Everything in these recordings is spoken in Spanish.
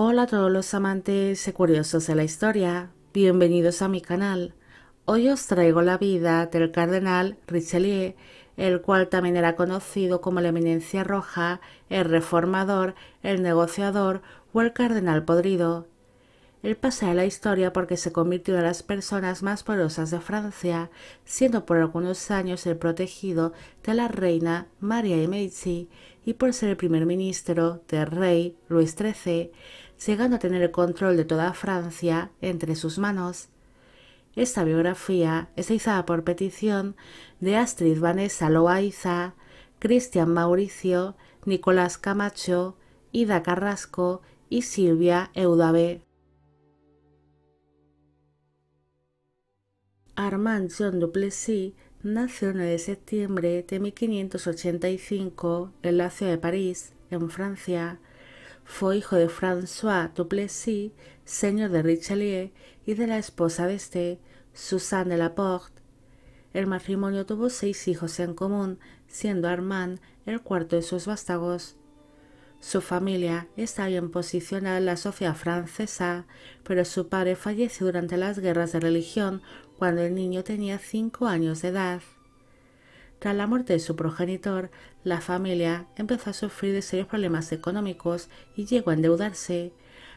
Hola a todos los amantes y curiosos de la historia, bienvenidos a mi canal. Hoy os traigo la vida del cardenal Richelieu, el cual también era conocido como la eminencia roja, el reformador, el negociador o el cardenal podrido. Él pasa a la historia porque se convirtió en las personas más poderosas de Francia, siendo por algunos años el protegido de la reina María de Medici y por ser el primer ministro del rey Luis XIII llegando a tener el control de toda Francia entre sus manos. Esta biografía es izada por petición de Astrid Vanessa Loaiza, Cristian Mauricio, Nicolás Camacho, Ida Carrasco y Silvia Eudave. Armand Jean Duplessis nació el 9 de septiembre de 1585 en la ciudad de París, en Francia. Fue hijo de François Duplessis, señor de Richelieu, y de la esposa de este, Suzanne de Laporte. El matrimonio tuvo seis hijos en común, siendo Armand el cuarto de sus vástagos. Su familia está bien posicionada en la sociedad francesa, pero su padre falleció durante las guerras de religión cuando el niño tenía cinco años de edad. Tras la muerte de su progenitor, la familia empezó a sufrir de serios problemas económicos y llegó a endeudarse,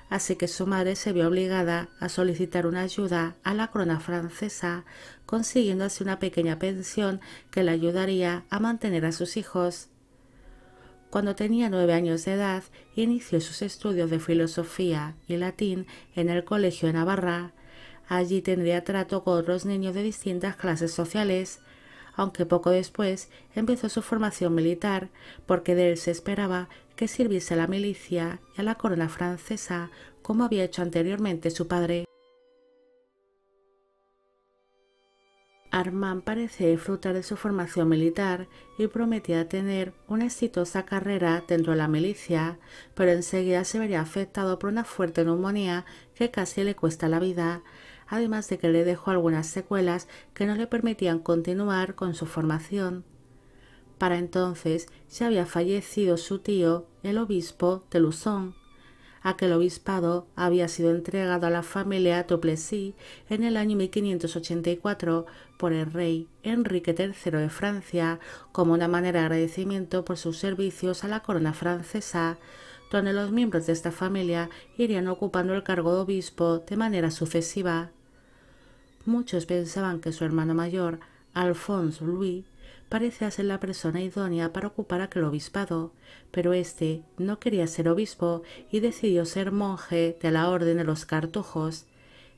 así que su madre se vio obligada a solicitar una ayuda a la corona francesa, consiguiendo así una pequeña pensión que la ayudaría a mantener a sus hijos. Cuando tenía nueve años de edad, inició sus estudios de filosofía y latín en el Colegio de Navarra. Allí tendría trato con otros niños de distintas clases sociales, aunque poco después empezó su formación militar, porque de él se esperaba que sirviese a la milicia y a la corona francesa como había hecho anteriormente su padre. Armand parece disfrutar de su formación militar y prometía tener una exitosa carrera dentro de la milicia, pero enseguida se vería afectado por una fuerte neumonía que casi le cuesta la vida, además de que le dejó algunas secuelas que no le permitían continuar con su formación. Para entonces ya había fallecido su tío, el obispo de Luzón. Aquel obispado había sido entregado a la familia Duplessis en el año 1584 por el rey Enrique III de Francia como una manera de agradecimiento por sus servicios a la corona francesa, donde los miembros de esta familia irían ocupando el cargo de obispo de manera sucesiva. Muchos pensaban que su hermano mayor, Alphonse Louis, parecía ser la persona idónea para ocupar aquel obispado, pero este no quería ser obispo y decidió ser monje de la Orden de los Cartujos.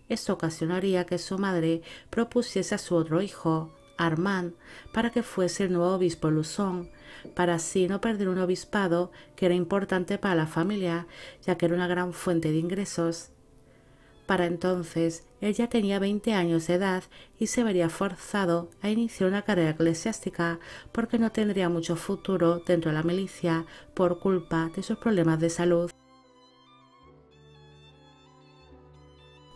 Esto ocasionaría que su madre propusiese a su otro hijo, Armand, para que fuese el nuevo obispo Luzón, para así no perder un obispado que era importante para la familia, ya que era una gran fuente de ingresos. Para entonces ella tenía 20 años de edad y se vería forzado a iniciar una carrera eclesiástica porque no tendría mucho futuro dentro de la milicia por culpa de sus problemas de salud.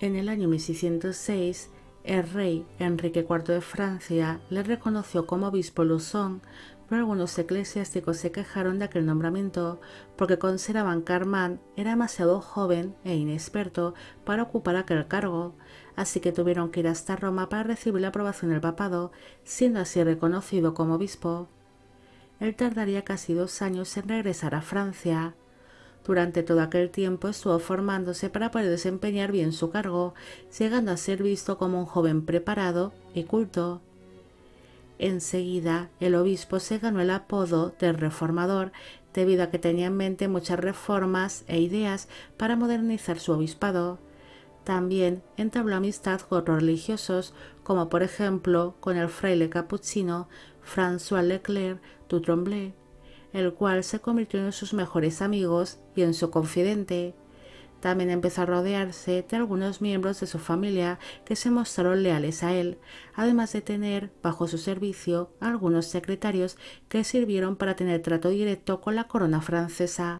En el año 1606, el rey Enrique IV de Francia le reconoció como obispo Luzón, pero algunos eclesiásticos se quejaron de aquel nombramiento porque consideraban que Armand era demasiado joven e inexperto para ocupar aquel cargo, así que tuvieron que ir hasta Roma para recibir la aprobación del papado, siendo así reconocido como obispo. Él tardaría casi dos años en regresar a Francia. Durante todo aquel tiempo estuvo formándose para poder desempeñar bien su cargo, llegando a ser visto como un joven preparado y culto. Enseguida, el obispo se ganó el apodo de reformador debido a que tenía en mente muchas reformas e ideas para modernizar su obispado. También entabló amistad con otros religiosos, como por ejemplo con el fraile capuchino François Leclerc du Tremblay, el cual se convirtió en sus mejores amigos y en su confidente. También empezó a rodearse de algunos miembros de su familia que se mostraron leales a él, además de tener bajo su servicio algunos secretarios que sirvieron para tener trato directo con la corona francesa.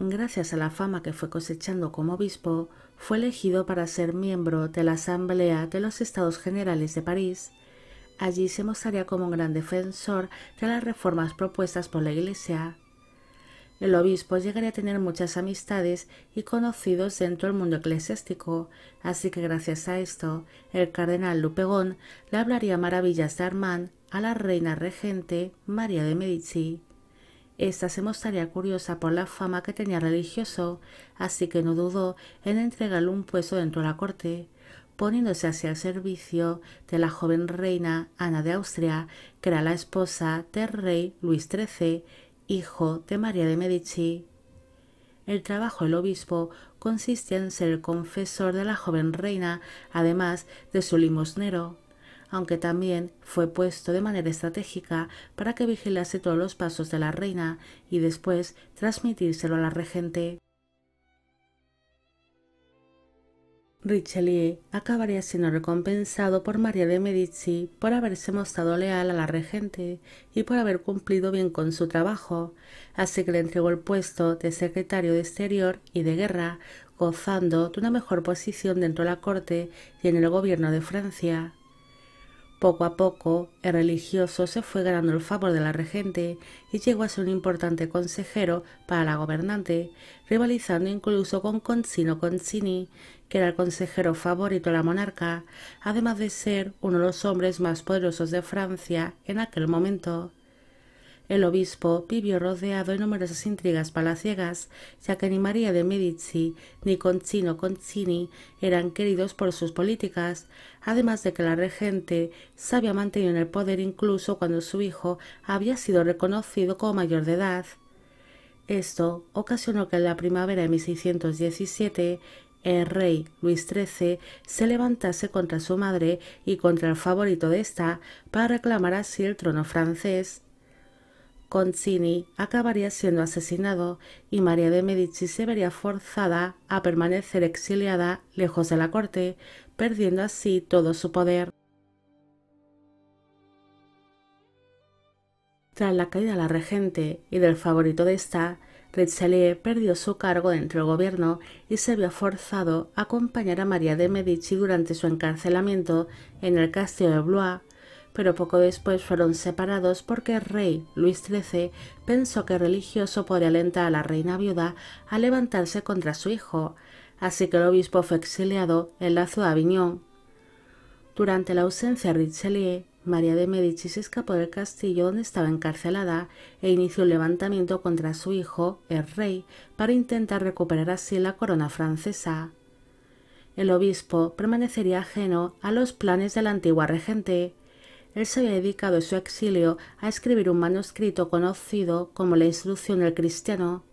Gracias a la fama que fue cosechando como obispo, fue elegido para ser miembro de la Asamblea de los Estados Generales de París, Allí se mostraría como un gran defensor de las reformas propuestas por la Iglesia. El obispo llegaría a tener muchas amistades y conocidos dentro del mundo eclesiástico, así que gracias a esto, el cardenal Lupegón le hablaría maravillas de Armand a la reina regente María de Medici. Esta se mostraría curiosa por la fama que tenía religioso, así que no dudó en entregarle un puesto dentro de la corte, poniéndose así al servicio de la joven reina Ana de Austria, que era la esposa del rey Luis XIII hijo de María de Medici. El trabajo del obispo consistía en ser confesor de la joven reina, además de su limosnero, aunque también fue puesto de manera estratégica para que vigilase todos los pasos de la reina y después transmitírselo a la regente. Richelieu acabaría siendo recompensado por María de Medici por haberse mostrado leal a la regente y por haber cumplido bien con su trabajo, así que le entregó el puesto de secretario de Exterior y de Guerra, gozando de una mejor posición dentro de la corte y en el gobierno de Francia. Poco a poco, el religioso se fue ganando el favor de la regente y llegó a ser un importante consejero para la gobernante, rivalizando incluso con Concino Concini, que era el consejero favorito de la monarca, además de ser uno de los hombres más poderosos de Francia en aquel momento. El obispo vivió rodeado de numerosas intrigas palaciegas, ya que ni María de Medici ni Concino Concini eran queridos por sus políticas, además de que la regente se había mantenido en el poder incluso cuando su hijo había sido reconocido como mayor de edad. Esto ocasionó que en la primavera de 1617 el rey Luis XIII se levantase contra su madre y contra el favorito de ésta para reclamar así el trono francés. Concini acabaría siendo asesinado y María de Medici se vería forzada a permanecer exiliada lejos de la corte, perdiendo así todo su poder. Tras la caída de la regente y del favorito de esta, Richelieu perdió su cargo dentro del gobierno y se vio forzado a acompañar a María de Medici durante su encarcelamiento en el castillo de Blois pero poco después fueron separados porque el rey Luis XIII pensó que religioso podría alentar a la reina viuda a levantarse contra su hijo, así que el obispo fue exiliado en la ciudad de Aviñón. Durante la ausencia de Richelieu, María de Medici se escapó del castillo donde estaba encarcelada e inició un levantamiento contra su hijo, el rey, para intentar recuperar así la corona francesa. El obispo permanecería ajeno a los planes de la antigua regente, él se había dedicado en su exilio a escribir un manuscrito conocido como la Instrucción del Cristiano.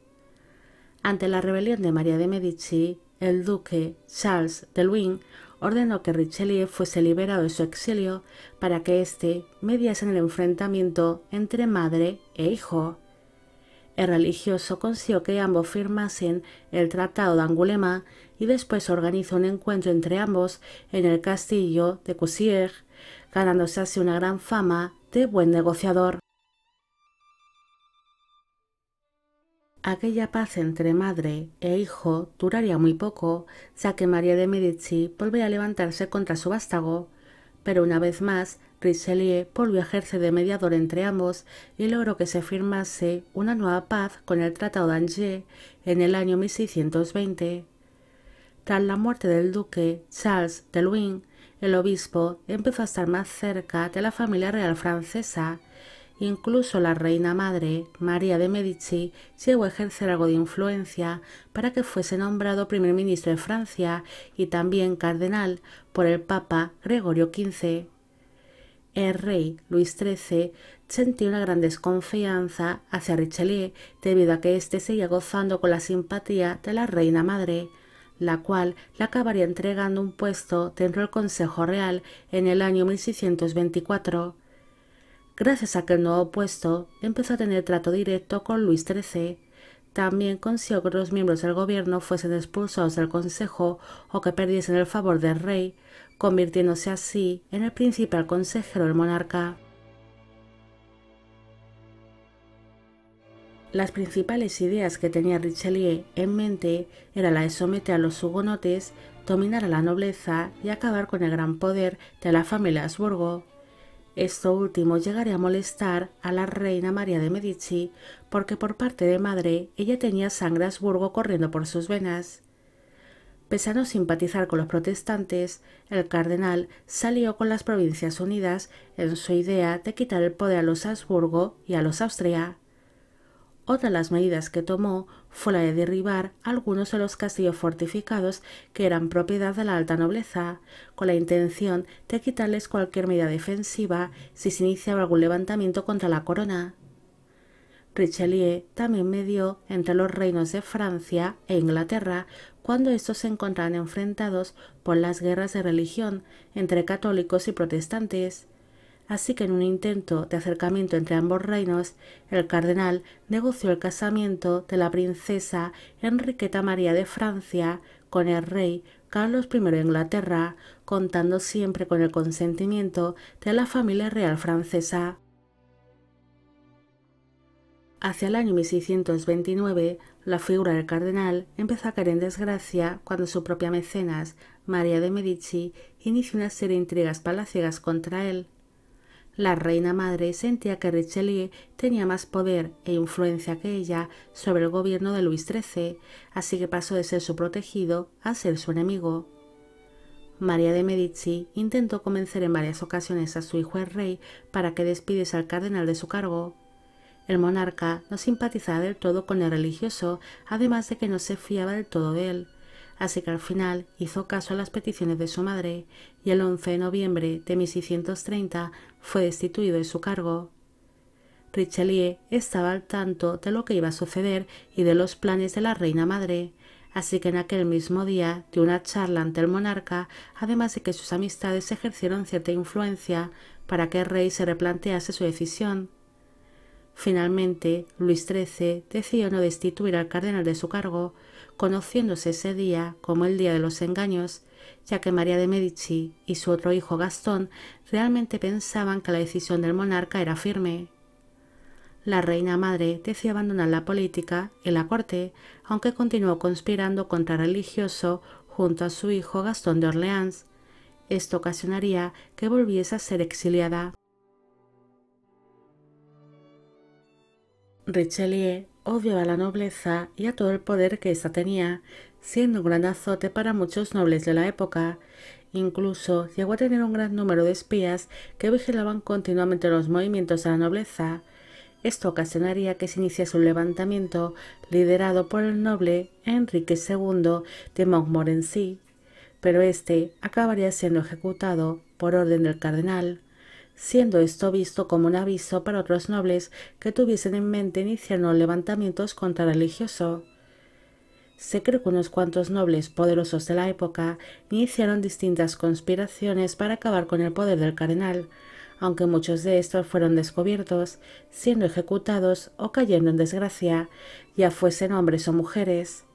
Ante la rebelión de María de Medici, el duque Charles de Luynes ordenó que Richelieu fuese liberado de su exilio para que éste mediase en el enfrentamiento entre madre e hijo. El religioso consiguió que ambos firmasen el Tratado de Angulema y después organizó un encuentro entre ambos en el castillo de ganándose así una gran fama de buen negociador. Aquella paz entre madre e hijo duraría muy poco, ya que María de Medici volvía a levantarse contra su vástago, pero una vez más Richelieu volvió a ejercer de mediador entre ambos y logró que se firmase una nueva paz con el Tratado de Angers en el año 1620. Tras la muerte del duque Charles de el obispo empezó a estar más cerca de la familia real francesa. Incluso la reina madre, María de Medici, llegó a ejercer algo de influencia para que fuese nombrado primer ministro de Francia y también cardenal por el Papa Gregorio XV. El rey Luis XIII sentía una gran desconfianza hacia Richelieu debido a que éste seguía gozando con la simpatía de la reina madre la cual le acabaría entregando un puesto dentro del Consejo Real en el año 1624. Gracias a aquel nuevo puesto, empezó a tener trato directo con Luis XIII. También consiguió que los miembros del gobierno fuesen expulsados del Consejo o que perdiesen el favor del rey, convirtiéndose así en el principal consejero del monarca. Las principales ideas que tenía Richelieu en mente era la de someter a los hugonotes, dominar a la nobleza y acabar con el gran poder de la familia Habsburgo. Esto último llegaría a molestar a la reina María de Medici, porque por parte de madre ella tenía sangre Habsburgo corriendo por sus venas. Pese a no simpatizar con los protestantes, el cardenal salió con las Provincias Unidas en su idea de quitar el poder a los Habsburgo y a los Austria. Otra de las medidas que tomó fue la de derribar algunos de los castillos fortificados que eran propiedad de la alta nobleza, con la intención de quitarles cualquier medida defensiva si se iniciaba algún levantamiento contra la corona. Richelieu también medió entre los reinos de Francia e Inglaterra cuando estos se encontraban enfrentados por las guerras de religión entre católicos y protestantes, Así que en un intento de acercamiento entre ambos reinos, el cardenal negoció el casamiento de la princesa Enriqueta María de Francia con el rey Carlos I de Inglaterra, contando siempre con el consentimiento de la familia real francesa. Hacia el año 1629, la figura del cardenal empezó a caer en desgracia cuando su propia mecenas, María de Medici, inició una serie de intrigas palaciegas contra él. La reina madre sentía que Richelieu tenía más poder e influencia que ella sobre el gobierno de Luis XIII, así que pasó de ser su protegido a ser su enemigo. María de Medici intentó convencer en varias ocasiones a su hijo el rey para que despidiese al cardenal de su cargo. El monarca no simpatizaba del todo con el religioso, además de que no se fiaba del todo de él, así que al final hizo caso a las peticiones de su madre, y el 11 de noviembre de 1630 fue destituido de su cargo. Richelieu estaba al tanto de lo que iba a suceder y de los planes de la reina madre, así que en aquel mismo día dio una charla ante el monarca, además de que sus amistades ejercieron cierta influencia para que el rey se replantease su decisión. Finalmente, Luis XIII decidió no destituir al cardenal de su cargo, conociéndose ese día como el Día de los Engaños, ya que María de Medici y su otro hijo Gastón realmente pensaban que la decisión del monarca era firme. La reina madre decidió abandonar la política y la corte, aunque continuó conspirando contra religioso junto a su hijo Gastón de Orleans. Esto ocasionaría que volviese a ser exiliada. Richelieu a la nobleza y a todo el poder que ésta tenía, siendo un gran azote para muchos nobles de la época. Incluso llegó a tener un gran número de espías que vigilaban continuamente los movimientos de la nobleza. Esto ocasionaría que se iniciase un levantamiento liderado por el noble Enrique II de Montmorency, pero este acabaría siendo ejecutado por orden del cardenal siendo esto visto como un aviso para otros nobles que tuviesen en mente iniciar unos levantamientos contra religioso. Se cree que unos cuantos nobles poderosos de la época iniciaron distintas conspiraciones para acabar con el poder del cardenal, aunque muchos de estos fueron descubiertos, siendo ejecutados o cayendo en desgracia, ya fuesen hombres o mujeres.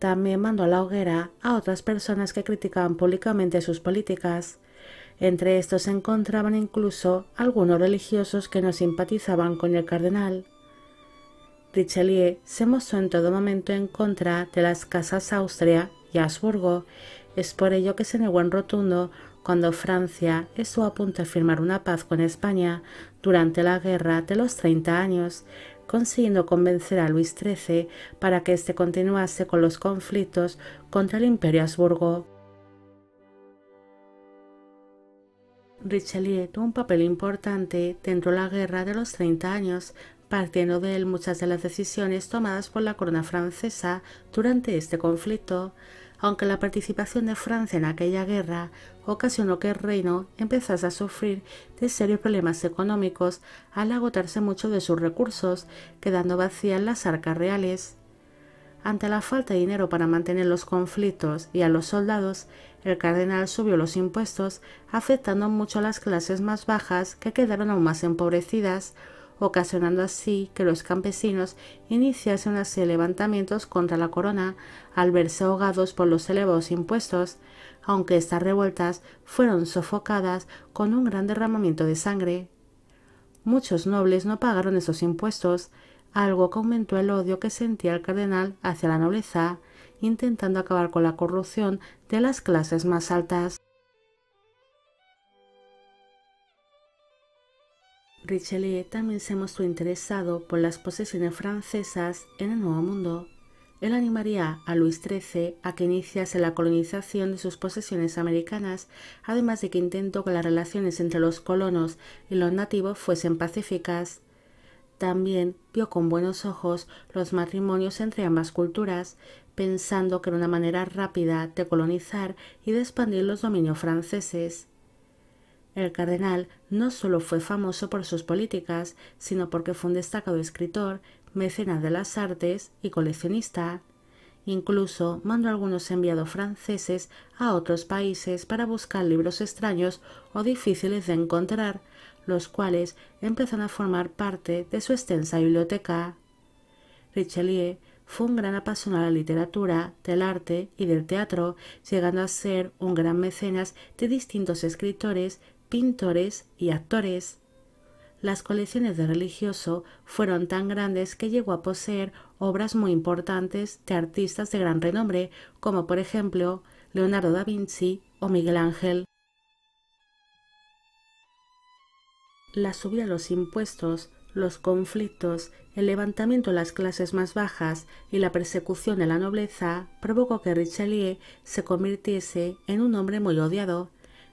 También mandó a la hoguera a otras personas que criticaban públicamente sus políticas. Entre estos se encontraban incluso algunos religiosos que no simpatizaban con el cardenal. Richelieu se mostró en todo momento en contra de las casas Austria y Habsburgo. Es por ello que se negó en rotundo cuando Francia estuvo a punto de firmar una paz con España durante la Guerra de los Treinta Años, consiguiendo convencer a Luis XIII para que éste continuase con los conflictos contra el Imperio Habsburgo. Richelieu tuvo un papel importante dentro de la Guerra de los 30 años, partiendo de él muchas de las decisiones tomadas por la corona francesa durante este conflicto, aunque la participación de Francia en aquella guerra ocasionó que el reino empezase a sufrir de serios problemas económicos al agotarse mucho de sus recursos, quedando vacías las arcas reales. Ante la falta de dinero para mantener los conflictos y a los soldados, el cardenal subió los impuestos, afectando mucho a las clases más bajas que quedaron aún más empobrecidas, ocasionando así que los campesinos iniciasen así levantamientos contra la corona al verse ahogados por los elevados impuestos, aunque estas revueltas fueron sofocadas con un gran derramamiento de sangre. Muchos nobles no pagaron esos impuestos, algo que aumentó el odio que sentía el cardenal hacia la nobleza, intentando acabar con la corrupción de las clases más altas. Richelieu también se mostró interesado por las posesiones francesas en el Nuevo Mundo. Él animaría a Luis XIII a que iniciase la colonización de sus posesiones americanas, además de que intentó que las relaciones entre los colonos y los nativos fuesen pacíficas. También vio con buenos ojos los matrimonios entre ambas culturas, pensando que era una manera rápida de colonizar y de expandir los dominios franceses. El cardenal no solo fue famoso por sus políticas, sino porque fue un destacado escritor, mecenas de las artes y coleccionista. Incluso mandó algunos enviados franceses a otros países para buscar libros extraños o difíciles de encontrar, los cuales empezaron a formar parte de su extensa biblioteca. Richelieu fue un gran apasionado de la literatura, del arte y del teatro, llegando a ser un gran mecenas de distintos escritores, pintores y actores. Las colecciones de religioso fueron tan grandes que llegó a poseer obras muy importantes de artistas de gran renombre, como por ejemplo Leonardo da Vinci o Miguel Ángel. la subida de los impuestos, los conflictos, el levantamiento de las clases más bajas y la persecución de la nobleza provocó que Richelieu se convirtiese en un hombre muy odiado.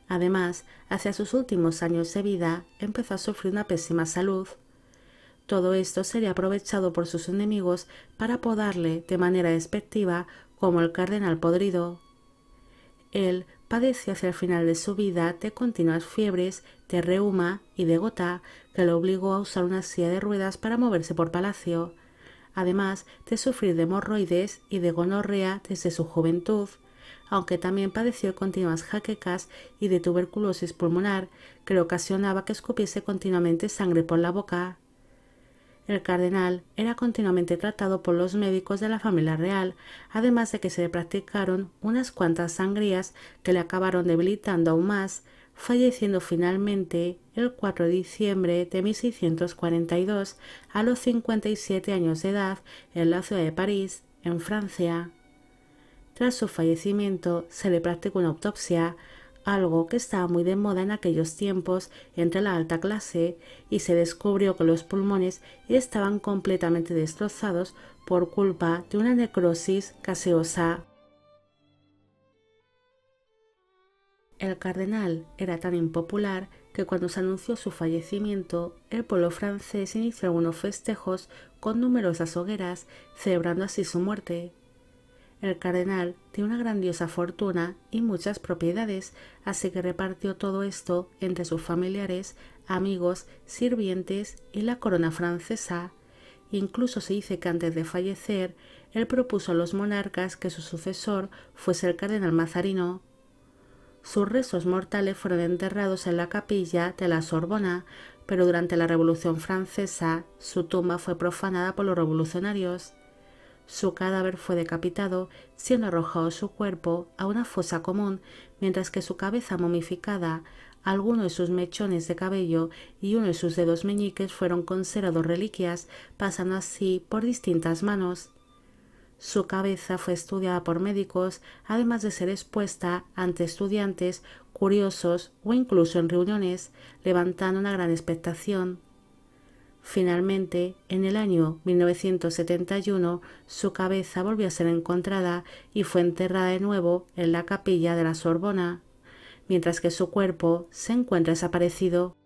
Además, hacia sus últimos años de vida empezó a sufrir una pésima salud. Todo esto sería aprovechado por sus enemigos para apodarle de manera despectiva como el cardenal podrido. Él padece hacia el final de su vida de continuas fiebres, de reuma y de gota, que lo obligó a usar una silla de ruedas para moverse por palacio, además de sufrir de hemorroides y de gonorrea desde su juventud, aunque también padeció continuas jaquecas y de tuberculosis pulmonar, que le ocasionaba que escupiese continuamente sangre por la boca. El cardenal era continuamente tratado por los médicos de la familia real, además de que se le practicaron unas cuantas sangrías que le acabaron debilitando aún más, falleciendo finalmente el 4 de diciembre de 1642 a los 57 años de edad en la ciudad de París, en Francia. Tras su fallecimiento se le practicó una autopsia algo que estaba muy de moda en aquellos tiempos entre la alta clase, y se descubrió que los pulmones estaban completamente destrozados por culpa de una necrosis caseosa. El cardenal era tan impopular que cuando se anunció su fallecimiento, el pueblo francés inició algunos festejos con numerosas hogueras, celebrando así su muerte. El cardenal tiene una grandiosa fortuna y muchas propiedades, así que repartió todo esto entre sus familiares, amigos, sirvientes y la corona francesa. Incluso se dice que antes de fallecer, él propuso a los monarcas que su sucesor fuese el cardenal Mazarino. Sus restos mortales fueron enterrados en la capilla de la Sorbona, pero durante la Revolución Francesa su tumba fue profanada por los revolucionarios. Su cadáver fue decapitado, siendo arrojado su cuerpo a una fosa común, mientras que su cabeza momificada, algunos de sus mechones de cabello y uno de sus dedos meñiques fueron conservados reliquias, pasando así por distintas manos. Su cabeza fue estudiada por médicos, además de ser expuesta ante estudiantes, curiosos o incluso en reuniones, levantando una gran expectación. Finalmente, en el año 1971, su cabeza volvió a ser encontrada y fue enterrada de nuevo en la capilla de la Sorbona, mientras que su cuerpo se encuentra desaparecido.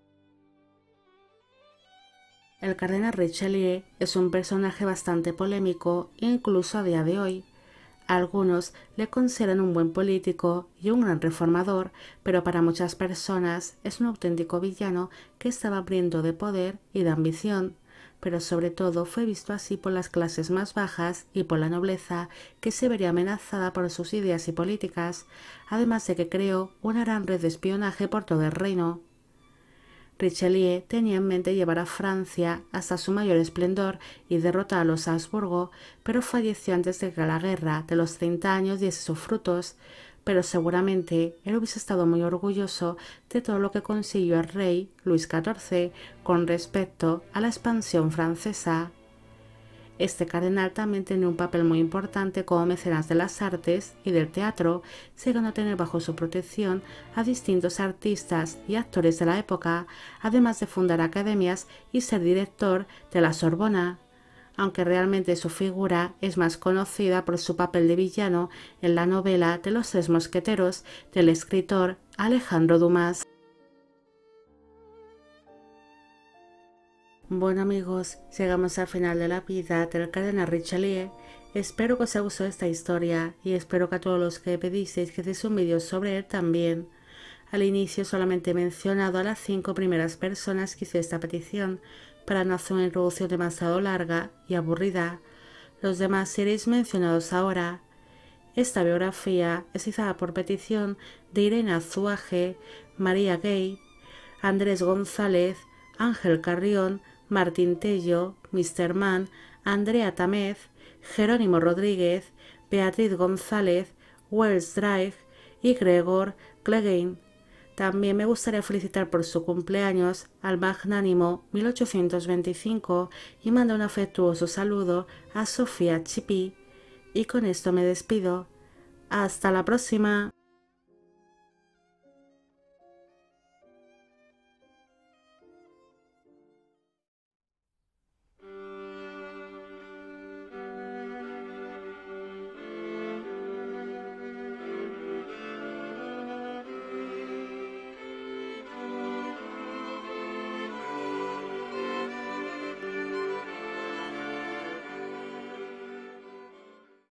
El cardenal Richelieu es un personaje bastante polémico incluso a día de hoy. Algunos le consideran un buen político y un gran reformador, pero para muchas personas es un auténtico villano que estaba abriendo de poder y de ambición, pero sobre todo fue visto así por las clases más bajas y por la nobleza que se vería amenazada por sus ideas y políticas, además de que creó una gran red de espionaje por todo el reino. Richelieu tenía en mente llevar a Francia hasta su mayor esplendor y derrotar a los Habsburgo, pero falleció antes de que la guerra de los 30 años diese sus frutos. Pero seguramente él hubiese estado muy orgulloso de todo lo que consiguió el rey Luis XIV con respecto a la expansión francesa este cardenal también tenía un papel muy importante como mecenas de las artes y del teatro, llegando a tener bajo su protección a distintos artistas y actores de la época, además de fundar academias y ser director de la Sorbona, aunque realmente su figura es más conocida por su papel de villano en la novela de los tres mosqueteros del escritor Alejandro Dumas. Bueno amigos, llegamos al final de la vida del cardenal Richelieu. Espero que os haya gustado esta historia y espero que a todos los que pedisteis que hiciese un vídeo sobre él también. Al inicio solamente he mencionado a las cinco primeras personas que hizo esta petición para no hacer una introducción demasiado larga y aburrida. Los demás seréis mencionados ahora. Esta biografía es izada por petición de Irene Azuaje, María Gay, Andrés González, Ángel Carrión, Martín Tello, Mr. Mann, Andrea Tamez, Jerónimo Rodríguez, Beatriz González, Wells Drive y Gregor Clegane. También me gustaría felicitar por su cumpleaños al magnánimo 1825 y mando un afectuoso saludo a Sofía Chipí. Y con esto me despido. Hasta la próxima.